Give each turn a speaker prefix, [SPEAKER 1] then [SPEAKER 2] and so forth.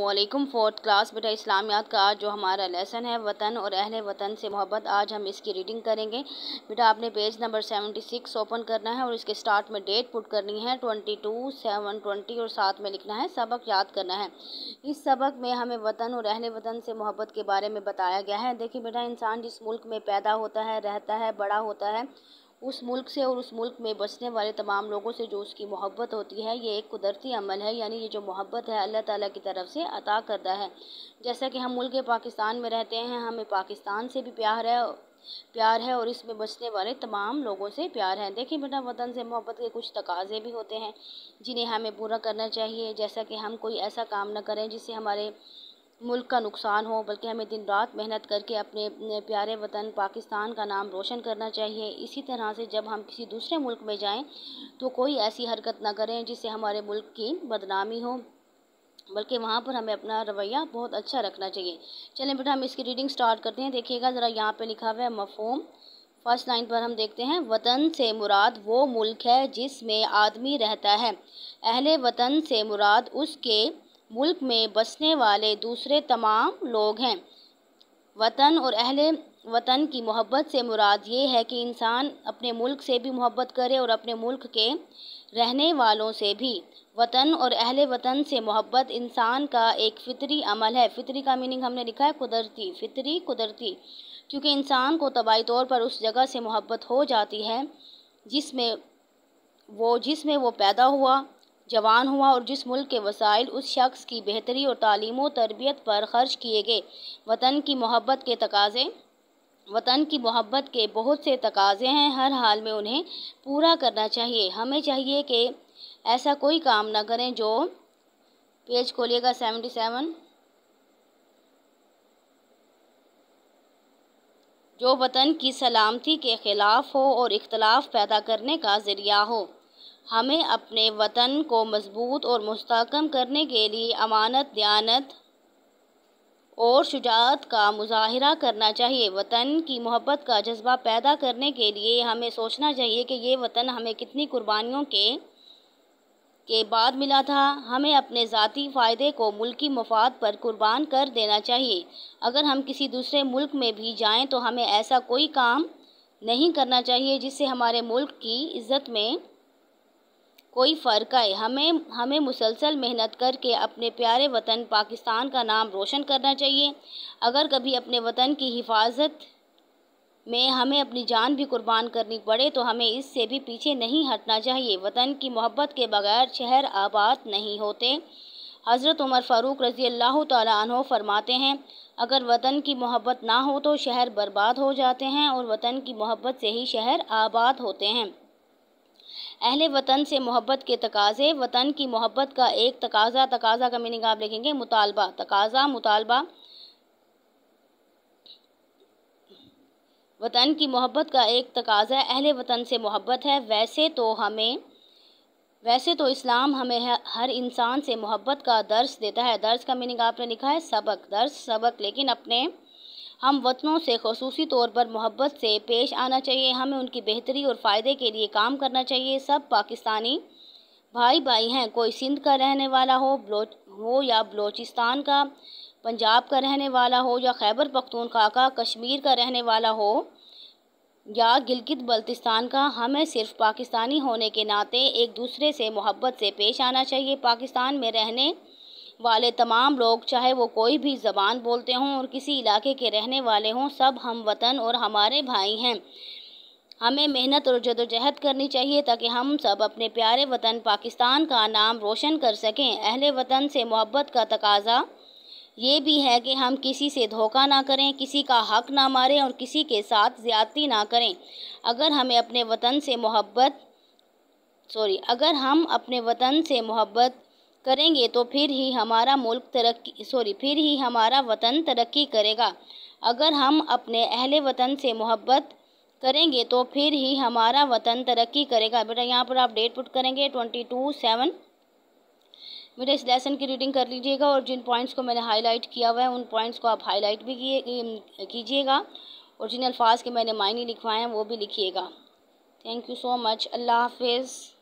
[SPEAKER 1] वालेकुम fourth class बेटा इस्लामियात का आज जो हमारा लेसन है वतन और अहल वतन से मोहब्बत आज हम इसकी रीडिंग करेंगे बेटा आपने page number seventy six open करना है और इसके स्टार्ट में डेट पुट करनी है ट्वेंटी टू सेवन ट्वेंटी और साथ में लिखना है सबक याद करना है इस सबक में हमें वतन और अहल वतन से मोहब्बत के बारे में बताया गया है देखिए बेटा इंसान जिस मुल्क में पैदा होता है रहता है बड़ा होता है उस मुल्क से और उस मुल्क में बसने वाले तमाम लोगों से जो उसकी मोहब्बत होती है ये एक कुदरती अमल है यानी ये जो मोहब्बत है अल्लाह ताला की तरफ से अता करता है जैसा कि हम मुल्क पाकिस्तान में रहते हैं हमें पाकिस्तान से भी प्यार है प्यार है और इसमें बसने वाले तमाम लोगों से प्यार है देखिए बेटा वतन से मोहब्बत के कुछ तकाजे भी होते हैं जिन्हें हमें पूरा करना चाहिए जैसा कि हम कोई ऐसा काम ना करें जिससे हमारे मुल्क का नुकसान हो बल्कि हमें दिन रात मेहनत करके अपने प्यारे वतन पाकिस्तान का नाम रोशन करना चाहिए इसी तरह से जब हम किसी दूसरे मुल्क में जाएं तो कोई ऐसी हरकत ना करें जिससे हमारे मुल्क की बदनामी हो बल्कि वहाँ पर हमें अपना रवैया बहुत अच्छा रखना चाहिए चलें बेटा हम इसकी रीडिंग स्टार्ट करते हैं देखिएगा ज़रा यहाँ पर लिखा हुआ है मफोम फर्स्ट लाइन पर हम देखते हैं वतन से मुराद वो मुल्क है जिसमें आदमी रहता है अहले वतन से मुराद उसके मुल्क में बसने वाले दूसरे तमाम लोग हैं वतन और अहले वतन की मोहब्बत से मुराद ये है कि इंसान अपने मुल्क से भी मोहब्बत करे और अपने मुल्क के रहने वालों से भी वतन और अहल वतन से मोहब्बत इंसान का एक फ़ितरी अमल है फ़ितरी का मीनिंग हमने लिखा है कुदरती फ़ितरी कुदरती क्योंकि इंसान को तबाही तौर पर उस जगह से मोहब्बत हो जाती है जिसमें वो जिसमें वो पैदा हुआ जवान हुआ और जिस मुल्क के वसाइल उस शख्स की बेहतरी और तालीम व तरबियत पर खर्च किए गए वतन की मोहब्बत के तकाजे वतन की मोहब्बत के बहुत से तकाजे हैं हर हाल में उन्हें पूरा करना चाहिए हमें चाहिए कि ऐसा कोई काम ना करें जो पेज खोलिएगा सेवेंटी सेवन जो वतन की सलामती के ख़िलाफ़ हो और इख्तलाफ पैदा करने का ज़रिया हो हमें अपने वतन को मजबूत और मस्तकम करने के लिए अमानत दयानत और शुजात का मुजाहरा करना चाहिए वतन की मोहब्बत का जज्बा पैदा करने के लिए हमें सोचना चाहिए कि ये वतन हमें कितनी कुर्बानियों के के बाद मिला था हमें अपने ज़ाती फ़ायदे को मुल्की मफाद पर कुर्बान कर देना चाहिए अगर हम किसी दूसरे मुल्क में भी जाएं तो हमें ऐसा कोई काम नहीं करना चाहिए जिससे हमारे मुल्क की इज़्ज़त में कोई फ़र्क आए हमें हमें मुसलसल मेहनत करके अपने प्यारे वतन पाकिस्तान का नाम रोशन करना चाहिए अगर कभी अपने वतन की हिफाजत में हमें अपनी जान भी कुर्बान करनी पड़े तो हमें इससे भी पीछे नहीं हटना चाहिए वतन की मोहब्बत के बगैर शहर आबाद नहीं होते हज़रत उमर फ़ारूक रज़ी अल्लाह तहों फरमाते हैं अगर वतन की मोहब्बत ना हो तो शहर बर्बाद हो जाते हैं और वतन की मोहब्बत से ही शहर आबाद होते हैं अहल वतन से मोहब्बत के तकाजे वतन की मोहब्बत का एक तकाजा तकाजा का मीनिंग आप लिखेंगे मुतालबा तकाजा मुतालबा वतन की मोहब्बत का एक तकाजा अहल वतन से मोहब्बत है वैसे तो हमें वैसे तो इस्लाम हमें हर इंसान से मोहब्बत का दर्स देता है दर्श का मीनिंग आपने लिखा है सबक दर्स सबक लेकिन अपने हम वतनों से खसूसी तौर पर मोहब्बत से पेश आना चाहिए हमें उनकी बेहतरी और फ़ायदे के लिए काम करना चाहिए सब पाकिस्तानी भाई भाई हैं कोई सिंध का रहने वाला हो ब्लोच हो या बलोचिस्तान का पंजाब का रहने वाला हो या खैबर पख्तूनखा का कश्मीर का रहने वाला हो या गिलगित बल्तिस्तान का हमें सिर्फ पाकिस्तानी होने के नाते एक दूसरे से मोहब्बत से पेश आना चाहिए पाकिस्तान में रहने वाले तमाम लोग चाहे वो कोई भी ज़बान बोलते हों और किसी इलाके के रहने वाले हों सब हम वतन और हमारे भाई हैं हमें मेहनत और जदोजहद करनी चाहिए ताकि हम सब अपने प्यारे वतन पाकिस्तान का नाम रोशन कर सकें अहले वतन से मोहब्बत का तकाजा ये भी है कि हम किसी से धोखा ना करें किसी का हक ना मारें और किसी के साथ ज़्यादती ना करें अगर हमें अपने वतन से मोहब्बत सॉरी अगर हम अपने वतन से मोहब्बत करेंगे तो फिर ही हमारा मुल्क तरक्की सॉरी फिर ही हमारा वतन तरक्की करेगा अगर हम अपने अहले वतन से मोहब्बत करेंगे तो फिर ही हमारा वतन तरक्की करेगा बेटा यहाँ पर आप डेट पुट करेंगे ट्वेंटी टू सेवन बेटा इस लेसन की रीडिंग कर लीजिएगा और जिन पॉइंट्स को मैंने हाईलाइट किया हुआ है उन पॉइंट्स को आप हाईलाइट भी कीजिएगा और जिन अल्फाज के मैंने मायने लिखवाए हैं वो भी लिखिएगा थैंक यू सो मच अल्लाह हाफिज़